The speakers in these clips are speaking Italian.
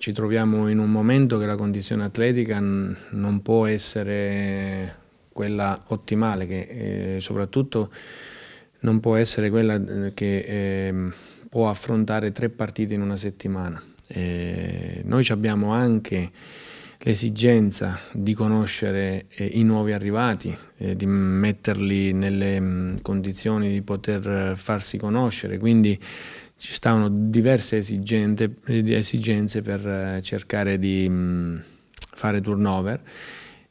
ci troviamo in un momento che la condizione atletica non può essere quella ottimale, che eh, soprattutto non può essere quella eh, che eh, può affrontare tre partite in una settimana. Eh, noi abbiamo anche l'esigenza di conoscere eh, i nuovi arrivati, eh, di metterli nelle mh, mm, condizioni di poter farsi conoscere, quindi ci stavano diverse esigenze, esigenze per eh, cercare di mm, fare turnover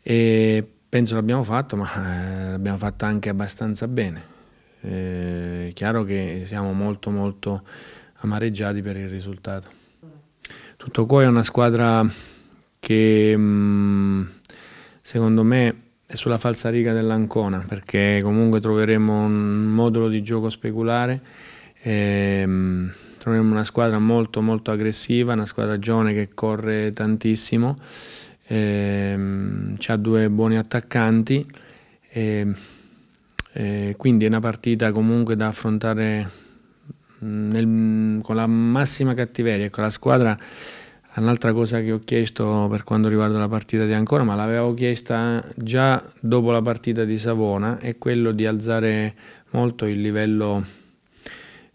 e penso l'abbiamo fatto, ma eh, l'abbiamo fatto anche abbastanza bene. Eh, è chiaro che siamo molto molto amareggiati per il risultato. Tutto qua è una squadra che mm, secondo me è sulla falsariga dell'Ancona perché comunque troveremo un modulo di gioco speculare e, ehm, troviamo una squadra molto molto aggressiva, una squadra giovane che corre tantissimo, ehm, ha due buoni attaccanti, e, ehm, e eh, quindi è una partita comunque da affrontare mm, nel, con la massima cattiveria. Ecco, la squadra, un'altra cosa che ho chiesto per quanto riguarda la partita di Ancora, ma l'avevo chiesta già dopo la partita di Savona, è quello di alzare molto il livello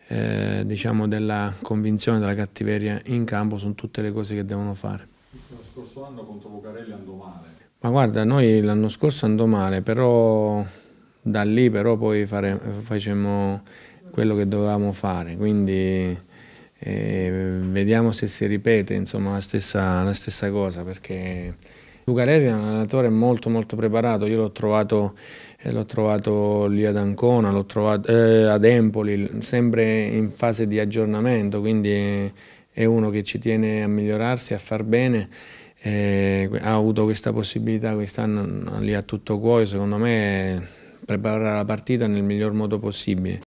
eh, diciamo della convinzione, della cattiveria in campo sono tutte le cose che devono fare. Lo scorso anno contro Lucarelli andò male. Ma guarda, noi l'anno scorso andò male, però da lì però poi fare, facemmo quello che dovevamo fare, quindi eh, vediamo se si ripete insomma, la, stessa, la stessa cosa perché Luca Leri è un allenatore molto molto preparato, io l'ho trovato, eh, trovato, lì ad Ancona, l'ho trovato eh, ad Empoli, sempre in fase di aggiornamento, quindi è uno che ci tiene a migliorarsi, a far bene. Eh, ha avuto questa possibilità quest'anno mm, lì a tutto cuoio, secondo me eh, preparare la partita nel miglior modo possibile.